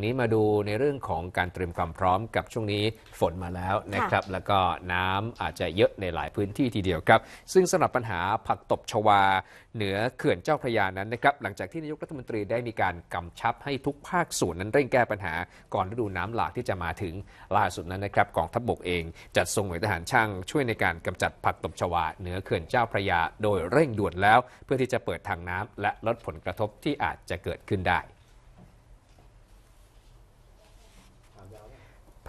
างนี้มาดูในเรื่องของการเตรียมความพร้อมกับช่วงนี้ฝนมาแล้วนะครับ แล้วก็น้ำอาจจะเยอะในหลายพื้นที่ทีเดียวครับ ซึ่งสำหรับปัญหาผักตบชวา เหนือเขื่อนเจ้าพระยานั้นนะครับหลังจากที่นายกรัฐมนตรีได้มีการกำชับให้ทุกภาคส่วนนั้นเร่งแก้ปัญหาก่อนฤดูน้ำหลากที่จะมาถึงล่าสุดนั้นนะครับกองทัพบบกเอง จัดส่งหน่วยทหารช่าง ช่วยในการกำจัดผักตบชวาเหนือเขื่อนเจ้าพระยา โดยเร่งด่วนแล้วเพื่อที่จะเปิดทางน้ำ และลดผลกระทบที่อาจจะเกิดขึ้นได้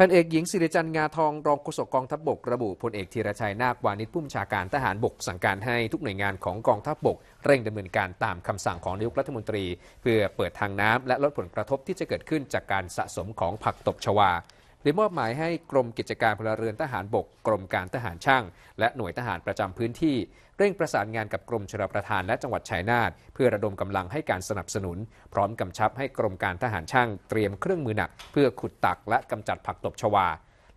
พันเอกหญิงสิริจันงาทองรองโฆษกกองทัพบบกระบุพลเอกธีรชัยนาควานิชผู้บัญชาการทหารบก สั่งการให้ทุกหน่วยงานของกองทัพบบกเร่งดำเนินการตามคำสั่งของนายกรัฐมนตรี เพื่อเปิดทางน้ำและลดผลกระทบที่จะเกิดขึ้นจากการสะสมของผักตบชวาหรือมอบหมายให้กรมกิจการพลเรือนทหารบก กรมการทหารช่างและหน่วยทหารประจำพื้นที่เร่งประสานงานกับกรมชลประทานและจังหวัดชายนาทเพื่อระดมกำลังให้การสนับสนุน พร้อมกำชับให้กรมการทหารช่างเตรียมเครื่องมือหนักเพื่อขุดตักและกำจัดผักตบชวา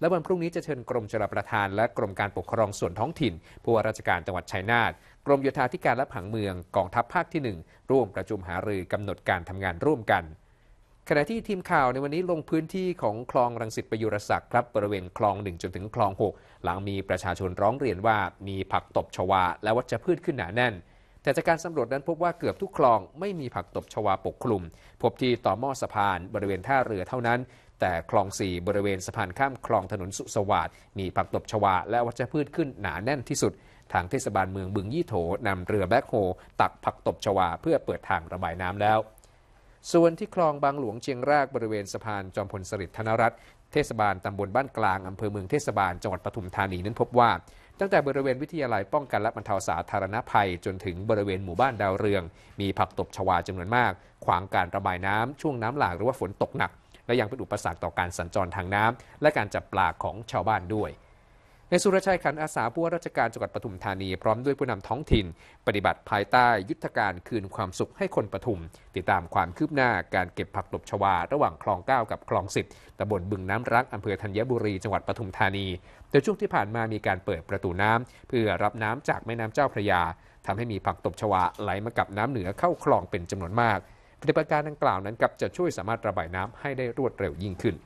และวันพรุ่งนี้จะเชิญกรมชลประทานและกรมการปกครองส่วนท้องถิ่นผู้ว่าราชการจังหวัดชัยนาทกรมโยธาธิการและผังเมืองกองทัพภาคที่ 1 ร่วมประชุมหารือกำหนดการทำงานร่วมกันขณะที่ทีมข่าวในวันนี้ลงพื้นที่ของคลองรังสิตประยุรศักดิ์ครับบริเวณคลอง1จนถึงคลอง6หลังมีประชาชนร้องเรียนว่ามีผักตบชวาและวัชพืชขึ้นหนาแน่น แต่จากการสำรวจนั้นพบว่าเกือบทุกคลองไม่มีผักตบชวาปกคลุมพบที่ต่อหม้อสะพานบริเวณท่าเรือเท่านั้น แต่คลอง 4 บริเวณสะพานข้ามคลองถนนสุสวัสดมีผักตบชวาและวัชพืชขึ้นหนาแน่นที่สุด ทางเทศบาลเมืองบึงยี่โถนำเรือแบ็คโฮตักผักตบชวาเพื่อเปิดทางระบายน้ำแล้วส่วนที่คลองบางหลวงเชียงราก บริเวณสะพานจอมพลสฤษดิ์ธนรัตน์เทศบาลตำบลบ้านกลางอำเภอเมืองเทศบาลจังหวัดปทุมธานีนั้นพบว่า ตั้งแต่บริเวณวิทยาลัยป้องกันและบรรเทาสาธารณภัยจนถึงบริเวณหมู่บ้านดาวเรืองมีผักตบชวาจำนวนมาก ขวางการระบายน้ำ ช่วงน้ำหลากหรือว่าฝนตกหนัก และยังเป็นอุปสรรคต่อการสัญจรทางน้ำและการจับปลาของชาวบ้านด้วยนายสุรชัยขันอาสาผู้ว่าราชการจังหวัดปทุมธานีพร้อมด้วยผู้นำท้องถิ่นปฏิบัติภายใต้ยุทธการคืนความสุขให้คนปทุม ติดตามความคืบหน้าการเก็บผักตบชวาระหว่างคลอง 9 กับคลอง 10ตำบลบึงน้ำรักอำเภอธัญบุรีจังหวัดปทุมธานี แต่ช่วงที่ผ่านมามีการเปิดประตูน้ำเพื่อรับน้ำจากแม่น้ำเจ้าพระยาทำให้มีผักตบชวาไหลมากับน้ำเหนือเข้าคลองเป็นจำนวนมาก ปฏิบัติการดังกล่าวนั้นกับจะช่วยสามารถระบายน้ำให้ได้รวดเร็วยิ่งขึ้น